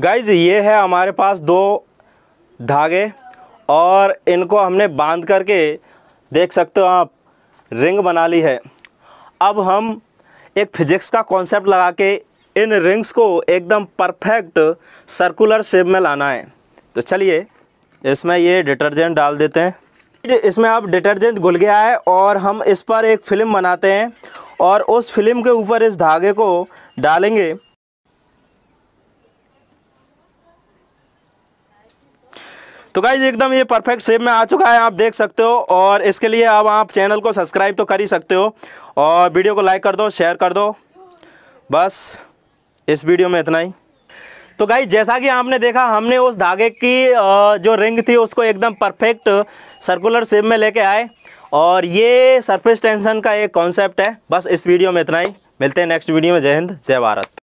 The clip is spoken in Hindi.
गाइज ये है हमारे पास दो धागे और इनको हमने बांध करके देख सकते हो आप रिंग बना ली है अब हम एक फिजिक्स का कॉन्सेप्ट लगा के इन रिंग्स को एकदम परफेक्ट सर्कुलर शेप में लाना है तो चलिए इसमें ये डिटर्जेंट डाल देते हैं इसमें अब डिटर्जेंट घुल गया है और हम इस पर एक फ़िल्म बनाते हैं और उस फिल्म के ऊपर इस धागे को डालेंगे तो गाइज एकदम ये परफेक्ट शेप में आ चुका है आप देख सकते हो और इसके लिए अब आप चैनल को सब्सक्राइब तो कर ही सकते हो और वीडियो को लाइक कर दो शेयर कर दो बस इस वीडियो में इतना ही तो गाइज जैसा कि आपने देखा हमने उस धागे की जो रिंग थी उसको एकदम परफेक्ट सर्कुलर शेप में लेके आए और ये सरफेस टेंशन का एक कॉन्सेप्ट है बस इस वीडियो में इतना ही मिलते हैं नेक्स्ट वीडियो में जय हिंद जय भारत